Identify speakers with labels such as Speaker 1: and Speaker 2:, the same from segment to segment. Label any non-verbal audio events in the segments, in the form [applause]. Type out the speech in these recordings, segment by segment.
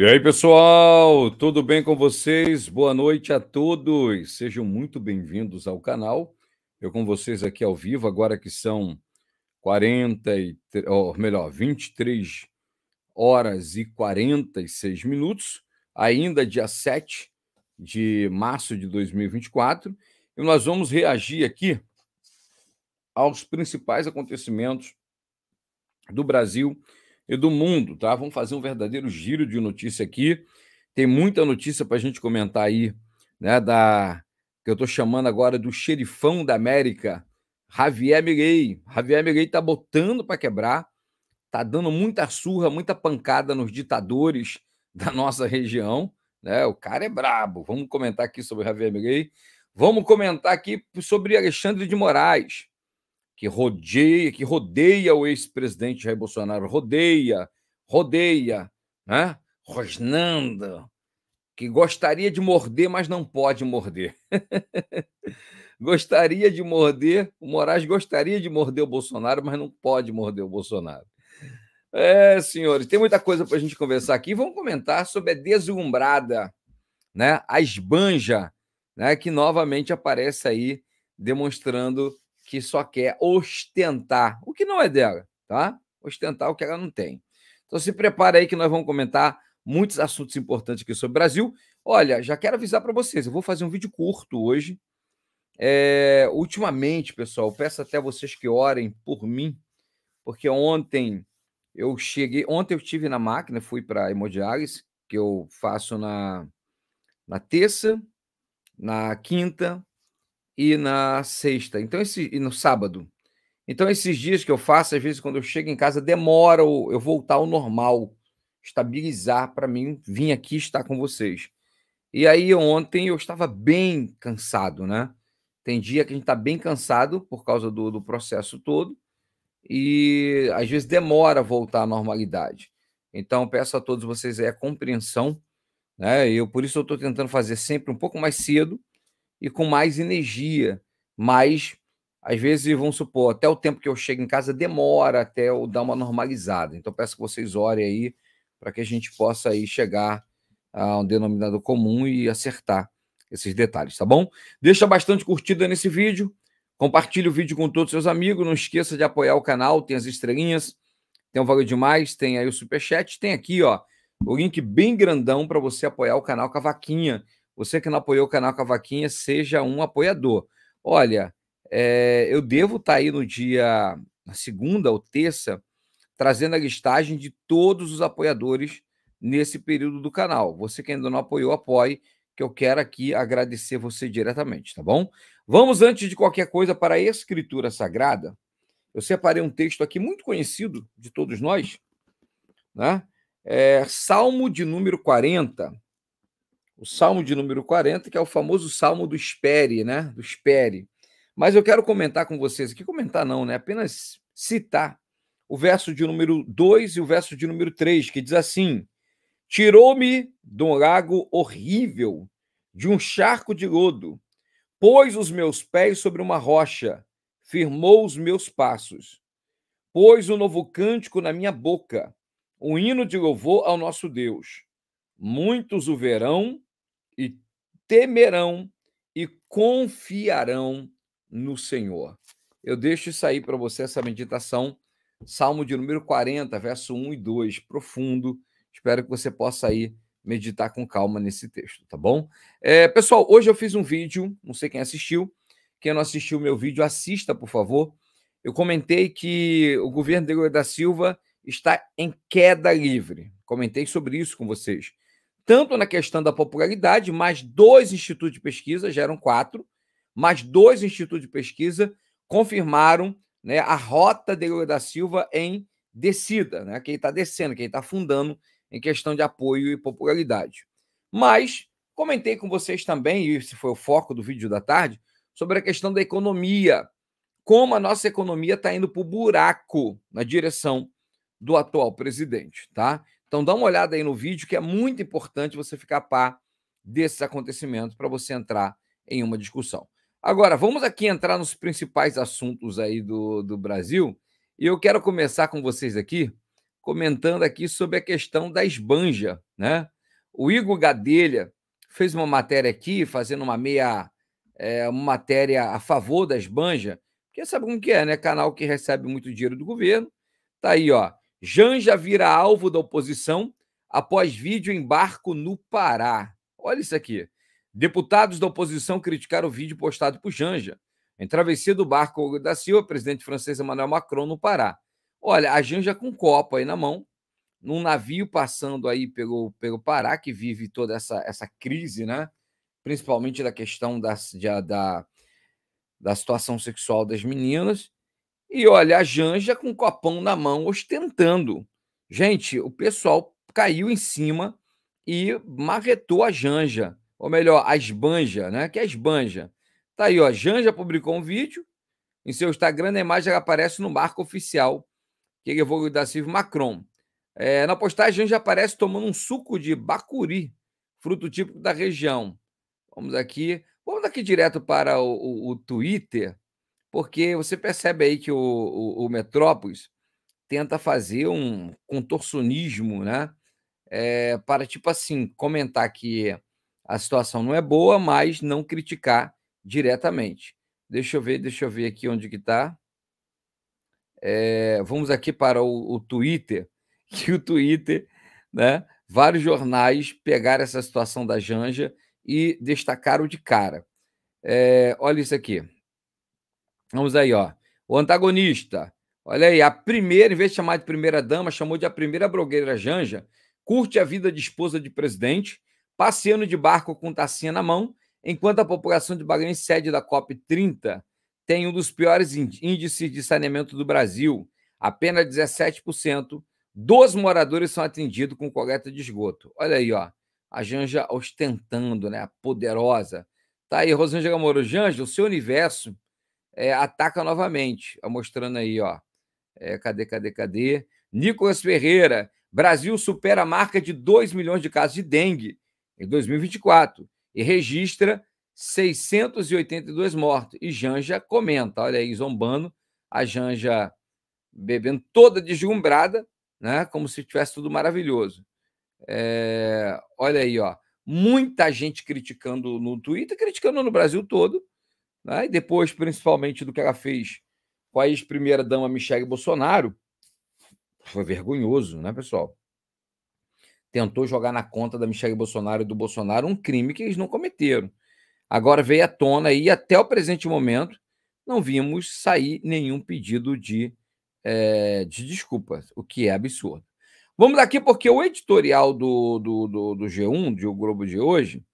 Speaker 1: E aí, pessoal, tudo bem com vocês? Boa noite a todos. Sejam muito bem-vindos ao canal. Eu com vocês aqui ao vivo, agora que são 43, ou melhor, 23 horas e 46 minutos, ainda dia 7 de março de 2024, e nós vamos reagir aqui aos principais acontecimentos do Brasil e do mundo, tá? Vamos fazer um verdadeiro giro de notícia aqui. Tem muita notícia para a gente comentar aí, né? Da que eu estou chamando agora do xerifão da América, Javier Milei. Javier Milei está botando para quebrar, tá dando muita surra, muita pancada nos ditadores [laughs] da nossa região, né? O cara é brabo. Vamos comentar aqui sobre Javier Milei. Vamos comentar aqui sobre Alexandre de Moraes que rodeia, que rodeia o ex-presidente Jair Bolsonaro, rodeia, rodeia, né? Rosnando, que gostaria de morder, mas não pode morder. [laughs] gostaria de morder, o Moraes gostaria de morder o Bolsonaro, mas não pode morder o Bolsonaro. É, senhores, tem muita coisa para a gente conversar aqui. Vamos comentar sobre a deslumbrada, né? A esbanja, né? Que novamente aparece aí demonstrando que só quer ostentar o que não é dela, tá? Ostentar o que ela não tem. Então se prepara aí que nós vamos comentar muitos assuntos importantes aqui sobre o Brasil. Olha, já quero avisar para vocês, eu vou fazer um vídeo curto hoje. É, ultimamente, pessoal, peço até vocês que orem por mim, porque ontem eu cheguei, ontem eu tive na máquina, fui para hemodiálise, que eu faço na na terça, na quinta, e na sexta. Então esse e no sábado. Então esses dias que eu faço, às vezes quando eu chego em casa demora eu voltar ao normal, estabilizar para mim vir aqui estar com vocês. E aí ontem eu estava bem cansado, né? Tem dia que a gente está bem cansado por causa do, do processo todo e às vezes demora voltar à normalidade. Então peço a todos vocês aí a compreensão, né? Eu por isso eu estou tentando fazer sempre um pouco mais cedo e com mais energia, mas às vezes, vamos supor, até o tempo que eu chego em casa demora até eu dar uma normalizada. Então, peço que vocês orem aí para que a gente possa aí chegar a um denominador comum e acertar esses detalhes, tá bom? Deixa bastante curtida nesse vídeo, compartilhe o vídeo com todos os seus amigos, não esqueça de apoiar o canal, tem as estrelinhas, tem o Valeu Demais, tem aí o Superchat, tem aqui, ó, o link bem grandão para você apoiar o canal Cavaquinha. Você que não apoiou o canal Cavaquinha, seja um apoiador. Olha, é, eu devo estar tá aí no dia, na segunda ou terça, trazendo a listagem de todos os apoiadores nesse período do canal. Você que ainda não apoiou, apoie, que eu quero aqui agradecer você diretamente, tá bom? Vamos, antes de qualquer coisa, para a Escritura Sagrada. Eu separei um texto aqui muito conhecido de todos nós, né? É, Salmo de número 40, o Salmo de número 40, que é o famoso Salmo do Espere, né? Do Espere. Mas eu quero comentar com vocês aqui, comentar não, né? Apenas citar o verso de número 2 e o verso de número 3, que diz assim: Tirou-me de um lago horrível, de um charco de lodo, pôs os meus pés sobre uma rocha, firmou os meus passos, pôs um novo cântico na minha boca, um hino de louvor ao nosso Deus. Muitos o verão temerão e confiarão no Senhor. Eu deixo isso aí para você, essa meditação, Salmo de número 40, verso 1 e 2, profundo. Espero que você possa aí meditar com calma nesse texto, tá bom? É, pessoal, hoje eu fiz um vídeo, não sei quem assistiu. Quem não assistiu o meu vídeo, assista, por favor. Eu comentei que o governo de Lula da Silva está em queda livre. Comentei sobre isso com vocês tanto na questão da popularidade, mais dois institutos de pesquisa, já eram quatro, mais dois institutos de pesquisa confirmaram né, a rota de Lula da Silva em descida, né, quem está descendo, quem está fundando em questão de apoio e popularidade. Mas comentei com vocês também, e esse foi o foco do vídeo da tarde, sobre a questão da economia, como a nossa economia está indo para o buraco na direção do atual presidente, tá? Então dá uma olhada aí no vídeo que é muito importante você ficar a par desses acontecimentos para você entrar em uma discussão. Agora, vamos aqui entrar nos principais assuntos aí do, do Brasil. E eu quero começar com vocês aqui, comentando aqui sobre a questão da esbanja, né? O Igor Gadelha fez uma matéria aqui, fazendo uma meia é, uma matéria a favor da esbanja, porque sabe como que é, né? Canal que recebe muito dinheiro do governo. Tá aí, ó. Janja vira alvo da oposição após vídeo em barco no Pará. Olha isso aqui. Deputados da oposição criticaram o vídeo postado por Janja em travessia do barco da Silva, presidente francês Emmanuel Macron no Pará. Olha, a Janja com um copo aí na mão, num navio passando aí pelo, pelo Pará, que vive toda essa, essa crise, né? Principalmente da questão da, da, da situação sexual das meninas. E olha, a Janja com o copão na mão, ostentando. Gente, o pessoal caiu em cima e marretou a Janja. Ou melhor, a esbanja, né? Que é a esbanja. Tá aí, ó. Janja publicou um vídeo. Em seu Instagram, a imagem aparece no marco oficial que eu vou da Silvio Macron. É, na postagem, Janja aparece tomando um suco de bacuri, fruto típico da região. Vamos aqui. Vamos aqui direto para o, o, o Twitter porque você percebe aí que o, o, o Metrópolis tenta fazer um contorcionismo, né? É, para, tipo assim, comentar que a situação não é boa, mas não criticar diretamente. Deixa eu ver, deixa eu ver aqui onde que está. É, eh, vamos aqui para o, o, Twitter, [laughs] que o Twitter, né? Vários jornais pegaram essa situação da Janja e destacaram de cara. É, olha isso aqui. Vamos aí, ó. O antagonista. Olha aí, a primeira, em vez de chamar de primeira dama, chamou de a primeira brogueira Janja. Curte a vida de esposa de presidente, passeando de barco com tacinha na mão, enquanto a população de Bahrein, sede da COP30, tem um dos piores índices de saneamento do Brasil. Apenas 17% dos moradores são atendidos com coleta de esgoto. Olha aí, ó. A Janja ostentando, né? Poderosa. Tá aí, Rosângela Moro. Janja, o seu universo é, ataca novamente. Mostrando aí, ó. É, cadê, cadê, cadê? Nicolas Ferreira. Brasil supera a marca de 2 milhões de casos de dengue em 2024 e registra 682 mortos. E Janja comenta, olha aí, zombando, a Janja bebendo toda deslumbrada, né? Como se tivesse tudo maravilhoso. É, olha aí, ó. Muita gente criticando no Twitter, criticando no Brasil todo, né? e depois, principalmente, do que ela fez com a ex-primeira-dama Michele Bolsonaro, foi vergonhoso, né, pessoal? Tentou jogar na conta da Michele Bolsonaro e do Bolsonaro um crime que eles não cometeram. Agora veio à tona e até o presente momento não vimos sair nenhum pedido de, é, de desculpas, o que é absurdo. Vamos daqui porque o editorial do, do, do, do G1, do Globo de hoje,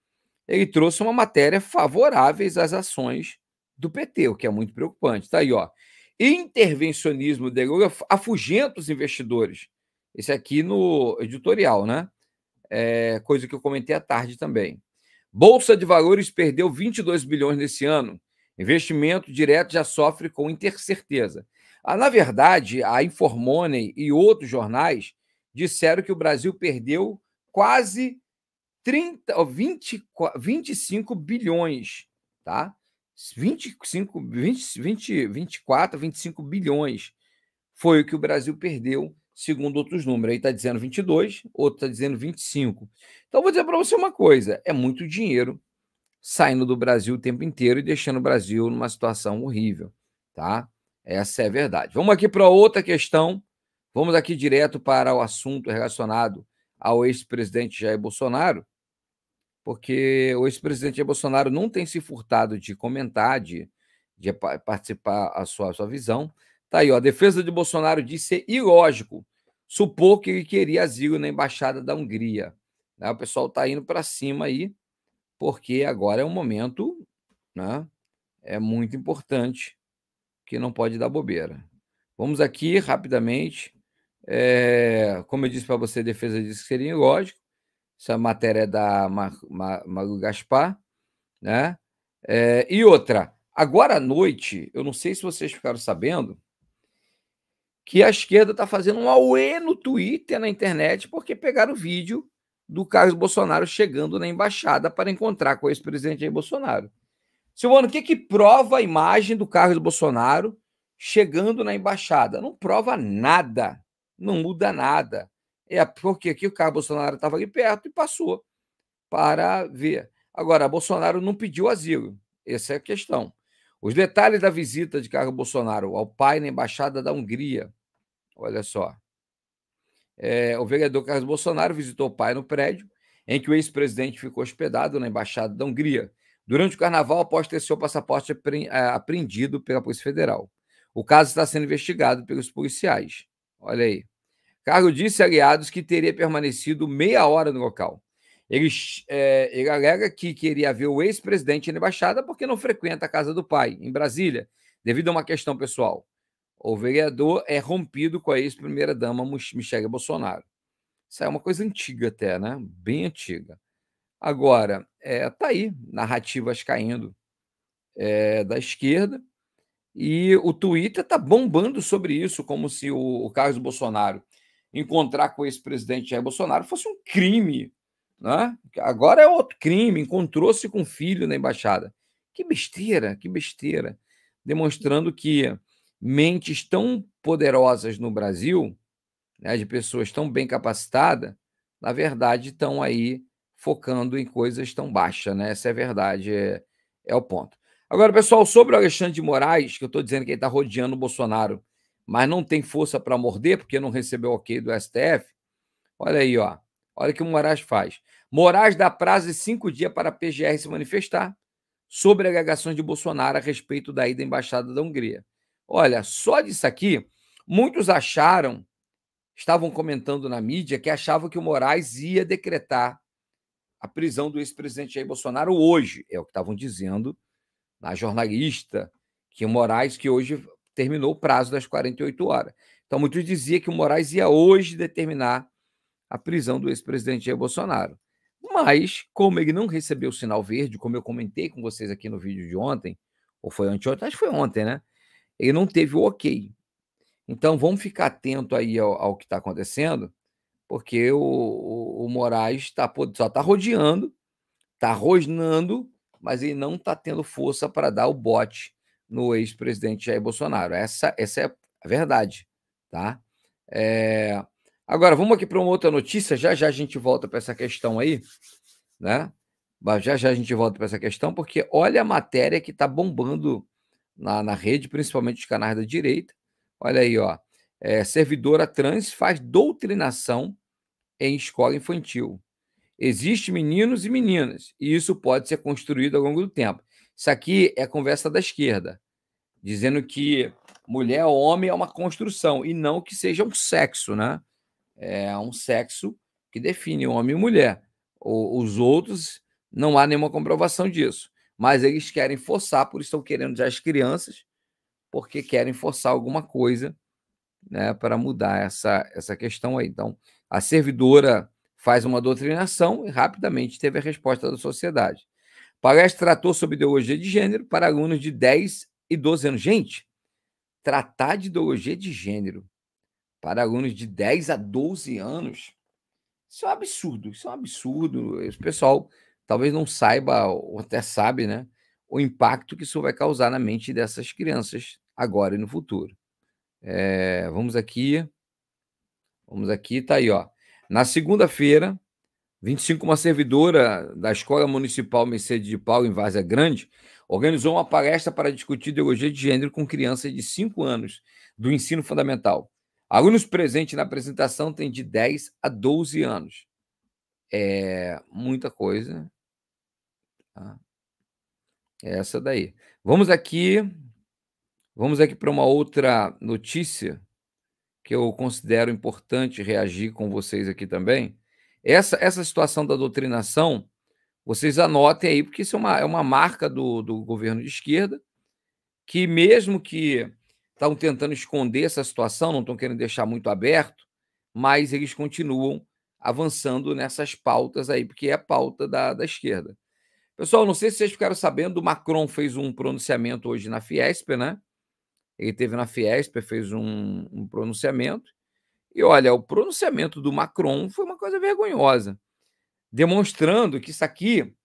Speaker 1: ele trouxe uma matéria favoráveis às ações do PT, o que é muito preocupante. Está aí, ó. Intervencionismo de Lula afugenta os investidores. Esse aqui no editorial, né? É, coisa que eu comentei à tarde também. Bolsa de Valores perdeu 22 bilhões nesse ano. Investimento direto já sofre com intercerteza. Ah, na verdade, a Informone e outros jornais disseram que o Brasil perdeu quase 30, ó, 20, 25 bilhões, tá? 25, 20, 20, 24, 25 bilhões foi o que o Brasil perdeu, segundo outros números. Aí está dizendo 22, outro está dizendo 25. Então, vou dizer para você uma coisa: é muito dinheiro saindo do Brasil o tempo inteiro e deixando o Brasil numa situação horrível, tá? Essa é a verdade. Vamos aqui para outra questão. Vamos aqui direto para o assunto relacionado ao ex-presidente Jair Bolsonaro porque o ex-presidente Bolsonaro não tem se furtado de comentar, de, de participar a sua, a sua visão. Tá aí, ó. A defesa de Bolsonaro disse ser ilógico supor que ele queria asilo na embaixada da Hungria. Né? O pessoal tá indo para cima aí, porque agora é um momento, né? É muito importante que não pode dar bobeira. Vamos aqui rapidamente. É, como eu disse para você, a defesa disse que seria ilógico. Essa matéria é da Mar, Maru Gaspar, né? É, e outra, agora à noite, eu não sei se vocês ficaram sabendo, que a esquerda está fazendo um auê no Twitter, na internet, porque pegaram o vídeo do Carlos Bolsonaro chegando na embaixada para encontrar com o ex-presidente Jair Bolsonaro. Silvano, o que, que prova a imagem do Carlos Bolsonaro chegando na embaixada? Não prova nada, não muda nada. É porque aqui o Carlos Bolsonaro estava ali perto e passou para ver. Agora, Bolsonaro não pediu asilo. Essa é a questão. Os detalhes da visita de Carlos Bolsonaro ao pai na embaixada da Hungria. Olha só. É, o vereador Carlos Bolsonaro visitou o pai no prédio em que o ex-presidente ficou hospedado na embaixada da Hungria durante o carnaval após ter seu passaporte é, apreendido pela Polícia Federal. O caso está sendo investigado pelos policiais. Olha aí. Carlos disse a aliados que teria permanecido meia hora no local. Ele, é, ele alega que queria ver o ex-presidente na embaixada porque não frequenta a casa do pai, em Brasília, devido a uma questão pessoal. O vereador é rompido com a ex-primeira-dama Michele Bolsonaro. Isso é uma coisa antiga até, né? Bem antiga. Agora, é, tá aí, narrativas caindo é, da esquerda. E o Twitter tá bombando sobre isso, como se o, o Carlos Bolsonaro encontrar com esse presidente Jair Bolsonaro fosse um crime. Né? Agora é outro crime. Encontrou-se com o filho na embaixada. Que besteira, que besteira. Demonstrando que mentes tão poderosas no Brasil, né, de pessoas tão bem capacitadas, na verdade estão aí focando em coisas tão baixas. Né? Essa é a verdade, é, é o ponto. Agora, pessoal, sobre o Alexandre de Moraes, que eu estou dizendo que ele está rodeando o Bolsonaro mas não tem força para morder porque não recebeu o ok do STF. Olha aí, ó. Olha o que o Moraes faz. Moraes dá prazo de cinco dias para a PGR se manifestar sobre alegação de Bolsonaro a respeito da ida à Embaixada da Hungria. Olha, só disso aqui, muitos acharam, estavam comentando na mídia, que achavam que o Moraes ia decretar a prisão do ex-presidente Jair Bolsonaro hoje. É o que estavam dizendo na jornalista, que o Moraes, que hoje terminou o prazo das 48 horas. Então, muitos diziam que o Moraes ia hoje determinar a prisão do ex-presidente Jair Bolsonaro. Mas, como ele não recebeu o sinal verde, como eu comentei com vocês aqui no vídeo de ontem, ou foi anteontem, acho que foi ontem, né? Ele não teve o ok. Então, vamos ficar atento aí ao, ao que está acontecendo, porque o, o, o Moraes tá, só está rodeando, está rosnando, mas ele não está tendo força para dar o bote no ex-presidente Jair Bolsonaro. Essa, essa é a verdade, tá? É... Agora, vamos aqui para uma outra notícia. Já já a gente volta para essa questão aí, né? Já já a gente volta para essa questão, porque olha a matéria que está bombando na, na rede, principalmente os canais da direita. Olha aí, ó. É, servidora trans faz doutrinação em escola infantil. Existem meninos e meninas, e isso pode ser construído ao longo do tempo. Isso aqui é conversa da esquerda, dizendo que mulher ou homem é uma construção e não que seja um sexo, né? É um sexo que define homem e mulher. O, os outros não há nenhuma comprovação disso, mas eles querem forçar, por isso estão querendo já as crianças, porque querem forçar alguma coisa, né, para mudar essa essa questão aí. Então, a servidora faz uma doutrinação e rapidamente teve a resposta da sociedade. Palestra tratou sobre ideologia de gênero para alunos de 10 e 12 anos. Gente, tratar de ideologia de gênero para alunos de 10 a 12 anos, isso é um absurdo, isso é um absurdo. O pessoal talvez não saiba, ou até sabe, né? O impacto que isso vai causar na mente dessas crianças agora e no futuro. É, vamos aqui. Vamos aqui, tá aí, ó. Na segunda-feira, 25, uma servidora da Escola Municipal Mercedes de Paulo, em Várzea Grande, organizou uma palestra para discutir ideologia de gênero com crianças de 5 anos do ensino fundamental. Alunos presentes na apresentação têm de 10 a 12 anos. É muita coisa. Tá? É essa daí. Vamos aqui. Vamos aqui para uma outra notícia que eu considero importante reagir com vocês aqui também. Essa, essa situação da doutrinação, vocês anotem aí, porque isso é uma, é uma marca do, do governo de esquerda, que mesmo que estão tentando esconder essa situação, não estão querendo deixar muito aberto, mas eles continuam avançando nessas pautas aí, porque é a pauta da, da esquerda. Pessoal, não sei se vocês ficaram sabendo, o Macron fez um pronunciamento hoje na Fiesp, né? Ele teve na Fiesp, fez um, um pronunciamento, e olha, o pronunciamento do Macron foi uma coisa vergonhosa, demonstrando que isso aqui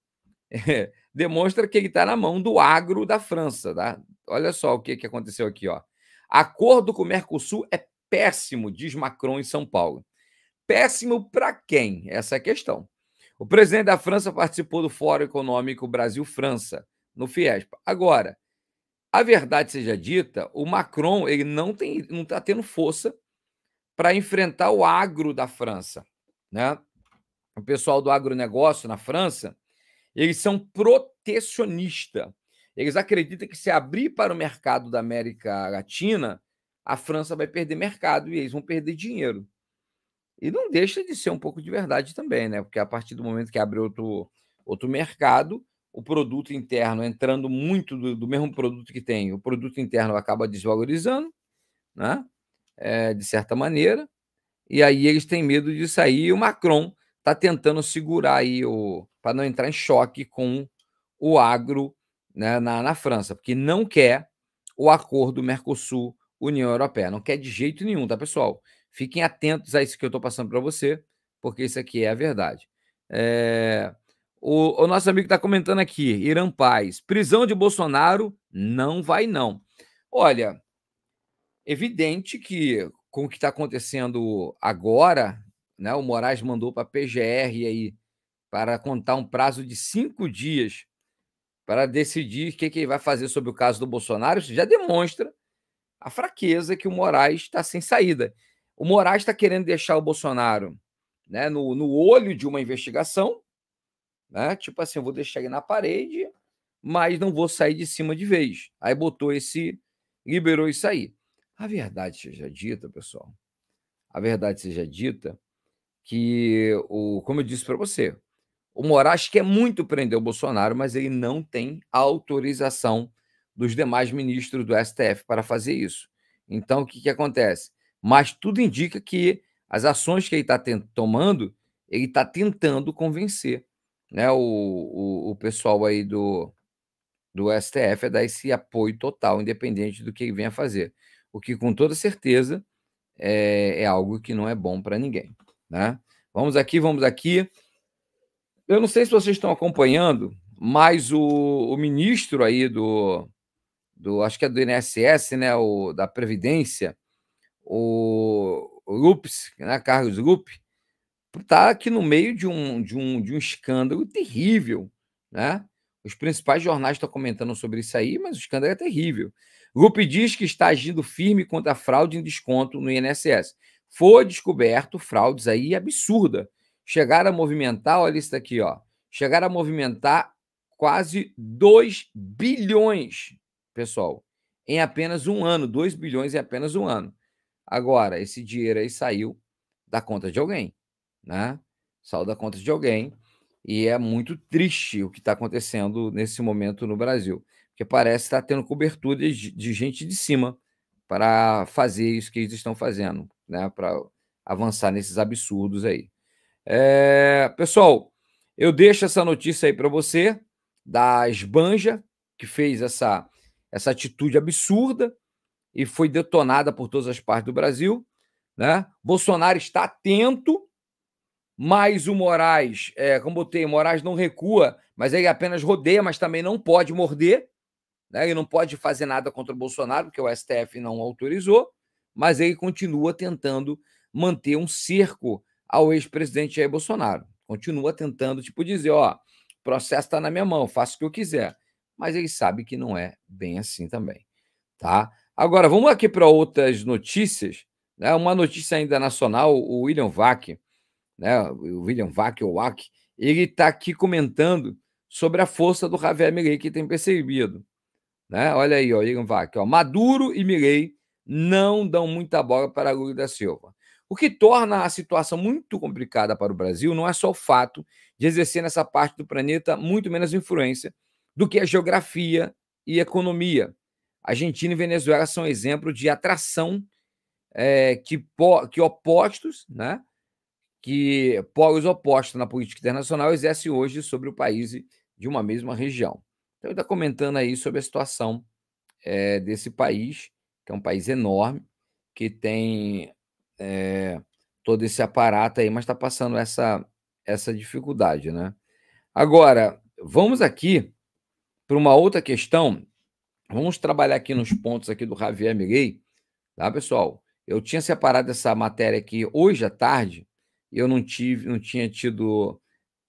Speaker 1: é, [laughs] demonstra que ele está na mão do agro da França. Tá? Olha só o que, que aconteceu aqui. Ó. Acordo com o Mercosul é péssimo, diz Macron em São Paulo. Péssimo para quem? Essa é a questão. O presidente da França participou do Fórum Econômico Brasil-França, no Fiesp. Agora, a verdade seja dita, o Macron ele não está não tá tendo força para enfrentar o agro da França. Né? O pessoal do agronegócio na França, eles são protecionistas. Eles acreditam que se abrir para o mercado da América Latina, a França vai perder mercado e eles vão perder dinheiro. E não deixa de ser um pouco de verdade também, né? Porque a partir do momento que abre outro, outro mercado, o produto interno entrando muito do, do mesmo produto que tem, o produto interno acaba desvalorizando, né? é, de certa maneira, e aí eles têm medo disso aí, e o Macron está tentando segurar aí o. para não entrar em choque com o agro né, na, na França, porque não quer o acordo Mercosul-União Europeia. Não quer de jeito nenhum, tá, pessoal? Fiquem atentos a isso que eu estou passando para você, porque isso aqui é a verdade. É... O, o, nosso amigo está comentando aqui, Irã Paz, prisão de Bolsonaro não vai não. Olha, Evidente que, com o que está acontecendo agora, né, o Moraes mandou para a PGR aí, para contar um prazo de cinco dias para decidir o que, que ele vai fazer sobre o caso do Bolsonaro. Isso já demonstra a fraqueza que o Moraes está sem saída. O Moraes está querendo deixar o Bolsonaro né, no, no olho de uma investigação, né? Tipo assim, eu vou deixar ele na parede, mas não vou sair de cima de vez. Aí botou esse, liberou isso aí. A verdade seja dita, pessoal, a verdade seja dita, que, o, como eu disse para você, o Moraes quer muito prender o Bolsonaro, mas ele não tem autorização dos demais ministros do STF para fazer isso. Então, o que, que acontece? Mas tudo indica que as ações que ele está tomando, ele está tentando convencer né, o, o, o, pessoal aí do, do STF a dar esse apoio total, independente do que ele venha fazer o que com toda certeza é, é algo que não é bom para ninguém. Né? Vamos aqui, vamos aqui. Eu não sei se vocês estão acompanhando, mas o, o ministro aí do, do, acho que é do INSS, né, o, da Previdência, o, o Lupes, né, Carlos Lupe, está aqui no meio de um, de um, de um escândalo terrível, né? Os principais jornais estão comentando sobre isso aí, mas o escândalo é terrível. Grupo diz que está agindo firme contra a fraude em desconto no INSS. Foi descoberto fraudes aí absurda. Chegaram a movimentar, olha isso daqui, ó. Chegaram a movimentar quase 2 bilhões, pessoal, em apenas um ano. 2 bilhões em apenas um ano. Agora, esse dinheiro aí saiu da conta de alguém, né? Saiu da conta de alguém. E é muito triste o que está acontecendo nesse momento no Brasil que parece estar tendo cobertura de, de gente de cima para fazer isso que eles estão fazendo, né? Para avançar nesses absurdos aí. É, pessoal, eu deixo essa notícia aí para você da Esbanja, que fez essa, essa atitude absurda e foi detonada por todas as partes do Brasil. Né? Bolsonaro está atento, mas o Moraes, é, como botei, Moraes não recua, mas ele apenas rodeia, mas também não pode morder. Né? Ele não pode fazer nada contra o Bolsonaro, porque o STF não autorizou, mas ele continua tentando manter um cerco ao ex-presidente Jair Bolsonaro. Continua tentando, tipo, dizer, ó, o processo está na minha mão, faço o que eu quiser. Mas ele sabe que não é bem assim também, tá? Agora, vamos aqui para outras notícias. Né? Uma notícia ainda nacional, o William Vac, né? o William Vac, ou Wack, ele está aqui comentando sobre a força do Javier Milei que tem percebido. Né? Olha aí, ó, Iram Vac. Ó. Maduro e Milei não dão muita bola para Lula da Silva. O que torna a situação muito complicada para o Brasil não é só o fato de exercer nessa parte do planeta muito menos influência do que a geografia e economia. Argentina e Venezuela são exemplo de atração é, que, que opostos, né? que polos opostos na política internacional exercem hoje sobre o país de uma mesma região. Então, ele está comentando aí sobre a situação é, desse país, que é um país enorme, que tem é, todo esse aparato aí, mas está passando essa, essa dificuldade, né? Agora, vamos aqui para uma outra questão. Vamos trabalhar aqui nos pontos aqui do Javier Miguel tá, pessoal? Eu tinha separado essa matéria aqui hoje à tarde, eu não tive, não tinha tido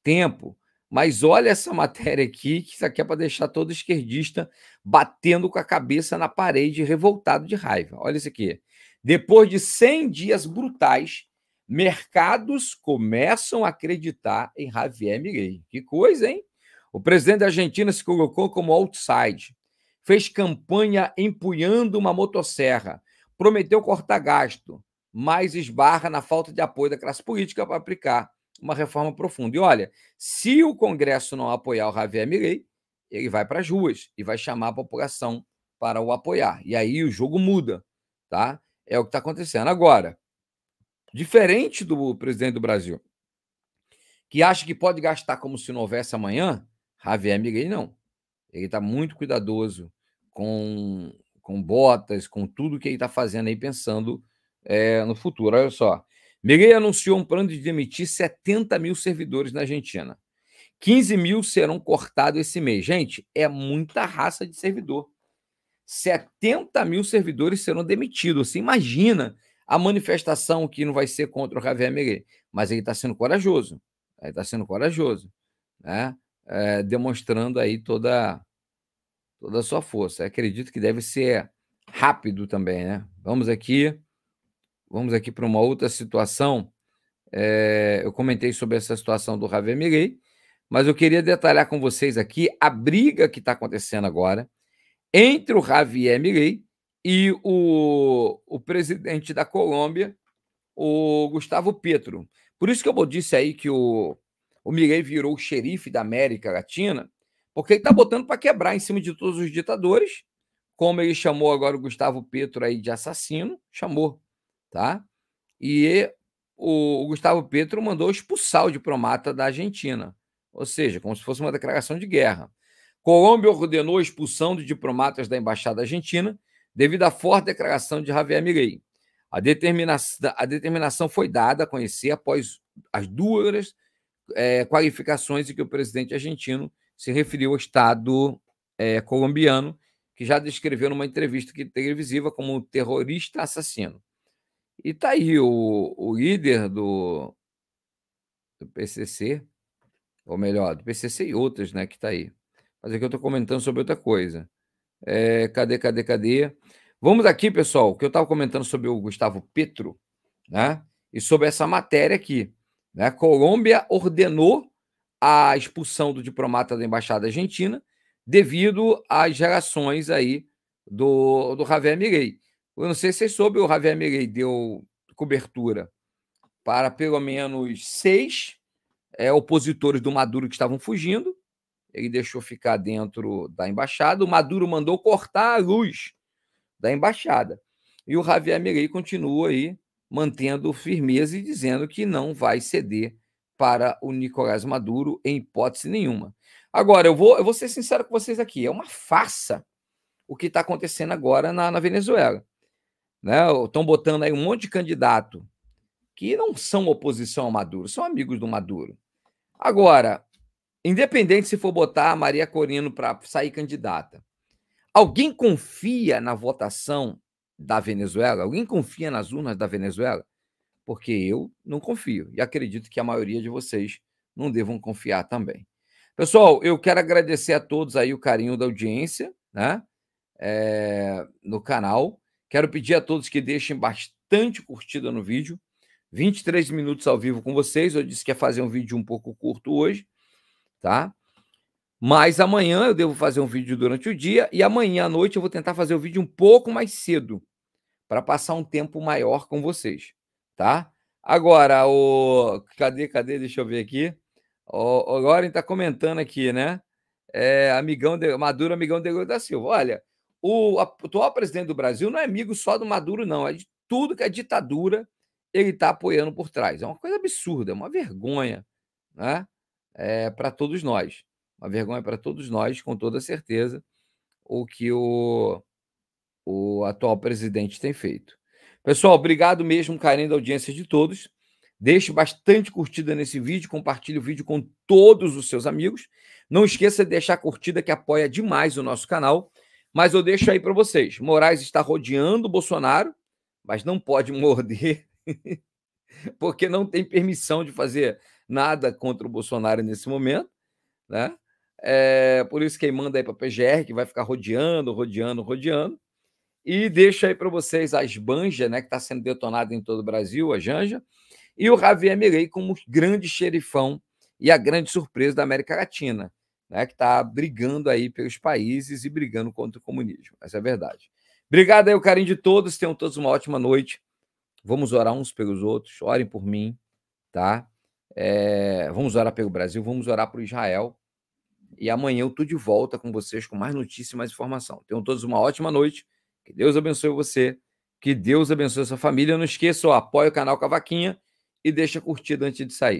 Speaker 1: tempo mas olha essa matéria aqui, que isso aqui é para deixar todo esquerdista batendo com a cabeça na parede, revoltado de raiva. Olha isso aqui. Depois de 100 dias brutais, mercados começam a acreditar em Javier Milei. Que coisa, hein? O presidente da Argentina se colocou como outside, fez campanha empunhando uma motosserra, prometeu cortar gasto, mas esbarra na falta de apoio da classe política para aplicar uma reforma profunda. E olha, se o Congresso não apoiar o Javier Milei, ele vai para as ruas e vai chamar a população para o apoiar. E aí o jogo muda, tá? É o que está acontecendo agora. Diferente do presidente do Brasil, que acha que pode gastar como se não houvesse amanhã, Javier Milei não. Ele está muito cuidadoso com, com botas, com tudo que ele está fazendo aí, pensando é, no futuro. Olha só, Milei anunciou um plano de demitir 70 mil servidores na Argentina. 15 mil serão cortados esse mês. Gente, é muita raça de servidor. 70 mil servidores serão demitidos. Você imagina a manifestação que não vai ser contra o Javier Milei. Mas ele está sendo corajoso. Ele está sendo corajoso. Né? É, demonstrando aí toda, toda a sua força. Eu acredito que deve ser rápido também. Né? Vamos aqui vamos aqui para uma outra situação. É, eu comentei sobre essa situação do Javier Mirei, mas eu queria detalhar com vocês aqui a briga que está acontecendo agora entre o Javier Mirei e o, o presidente da Colômbia, o Gustavo Petro. Por isso que eu disse aí que o, o Mirei virou o xerife da América Latina, porque ele está botando para quebrar em cima de todos os ditadores, como ele chamou agora o Gustavo Petro aí de assassino, chamou tá? E o, Gustavo Petro mandou expulsar o diplomata da Argentina, ou seja, como se fosse uma declaração de guerra. Colômbia ordenou a expulsão de diplomatas da embaixada argentina devido à forte declaração de Javier Milei. A, determina a determinação foi dada a conhecer após as duas é, qualificações em que o presidente argentino se referiu ao Estado é, colombiano, que já descreveu numa entrevista televisiva como um terrorista assassino. E tá aí o, o líder do, do PCC, ou melhor, do PCC e outras, né, que tá aí. Mas aqui eu estou comentando sobre outra coisa. É, cadê, cadê, cadê? Vamos aqui, pessoal, que eu estava comentando sobre o Gustavo Petro, né? E sobre essa matéria aqui. Né? Colômbia ordenou a expulsão do diplomata da embaixada argentina devido às gerações aí do, do Javier Mirei. Eu não sei se você soube, o Javier Milei deu cobertura para pelo menos seis é, opositores do Maduro que estavam fugindo. Ele deixou ficar dentro da embaixada. O Maduro mandou cortar a luz da embaixada. E o Javier Milei continua aí mantendo firmeza e dizendo que não vai ceder para o Nicolás Maduro em hipótese nenhuma. Agora, eu vou, eu vou ser sincero com vocês aqui. É uma farsa o que está acontecendo agora na, na Venezuela né? Estão botando aí um monte de candidato que não são oposição ao Maduro, são amigos do Maduro. Agora, independente se for botar a Maria Corino para sair candidata, alguém confia na votação da Venezuela? Alguém confia nas urnas da Venezuela? Porque eu não confio e acredito que a maioria de vocês não devam confiar também. Pessoal, eu quero agradecer a todos aí o carinho da audiência, né? É, no canal. Quero pedir a todos que deixem bastante curtida no vídeo. 23 minutos ao vivo com vocês. Eu disse que ia fazer um vídeo um pouco curto hoje, tá? Mas amanhã eu devo fazer um vídeo durante o dia e amanhã à noite eu vou tentar fazer o vídeo um pouco mais cedo para passar um tempo maior com vocês, tá? Agora, o cadê, cadê? Deixa eu ver aqui. O, o Loren tá comentando aqui, né? É, amigão de... Maduro, amigão de da Silva. Olha, o atual presidente do Brasil não é amigo só do Maduro, não. É de tudo que a é ditadura ele está apoiando por trás. É uma coisa absurda, é uma vergonha né? É, para todos nós. Uma vergonha para todos nós, com toda certeza, o que o, o atual presidente tem feito. Pessoal, obrigado mesmo, carinho da audiência de todos. Deixe bastante curtida nesse vídeo, compartilhe o vídeo com todos os seus amigos. Não esqueça de deixar a curtida que apoia demais o nosso canal. Mas eu deixo aí para vocês. Moraes está rodeando o Bolsonaro, mas não pode [laughs] morder, porque não tem permissão de fazer nada contra o Bolsonaro nesse momento, né? É, por isso quem manda aí para a PGR, que vai ficar rodeando, rodeando, rodeando. E deixo aí para vocês as banjas, né, que está sendo detonada em todo o Brasil, a Janja, e o Javier Mirei como grande xerifão e a grande surpresa da América Latina né, que está brigando aí pelos países e brigando contra o comunismo. Essa é a verdade. Obrigado aí, o carinho de todos. Tenham todos uma ótima noite. Vamos orar uns pelos outros. Orem por mim, tá? É... vamos orar pelo Brasil, vamos orar por Israel. E amanhã eu tô de volta com vocês com mais notícias, e mais informação. Tenham todos uma ótima noite. Que Deus abençoe você. Que Deus abençoe sua família. Não esqueça, apoie apoia o canal Cavaquinha e deixa curtida antes de sair.